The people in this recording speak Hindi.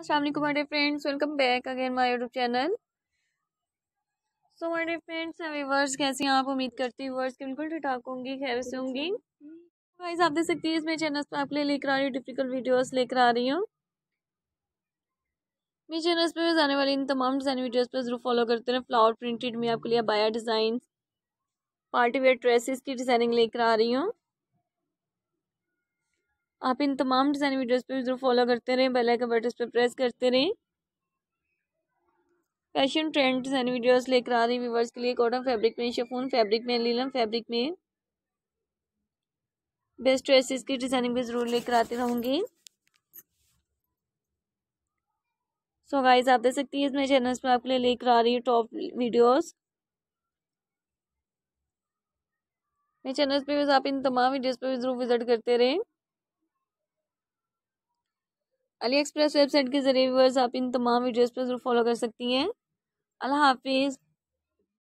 Aslam my friends welcome back again my YouTube channel so my friends viewers कैसे हैं आप उम्मीद करती हूँ के बिल्कुल ठीक ठाक होंगी खैर से होंगी वाइज आप देख सकती हैं इस मेरे चैनल पर आपके लिए लेकर आ रही हूँ डिफिकल्ट वीडियोज़ लेकर आ रही हूँ मेरे चैनल पर आने वाली इन तमाम डिज़ाइन वीडियोज पर ज़रूर फॉलो करते रहे फ्लावर प्रिंटेड में आपके लिए बाया डिज़ाइन पार्टी वेयर ड्रेसेस की डिज़ाइनिंग लेकर आ रही हूँ आप इन तमाम डिज़ाइन वीडियोस पे ज़रूर फॉलो करते रहें बेल आइकन बटन पे प्रेस करते रहें फैशन ट्रेंड डिज़ाइन वीडियोस लेकर आ रही व्यूवर्स के लिए कॉटन फैब्रिक में शफून फैब्रिक में लीलम फैब्रिक में बेस्ट ड्रेसेस की डिज़ाइनिंग भी ज़रूर लेकर आते रहूँगी सो so गाइस आप देख सकती हैं इस मेरे चैनल्स पर आपके लिए लेकर आ रही हूँ टॉप वीडियोस मेरे चैनल्स पे आप इन तमाम वीडियोस पे भी ज़रूर विजिट करते रहें अली एक्सप्रेस वेबसाइट के ज़रिए व्यूअर्स आप इन तमाम वीडियोज़ पर ज़रूर फॉलो कर सकती हैं अल्लाह हाफिज़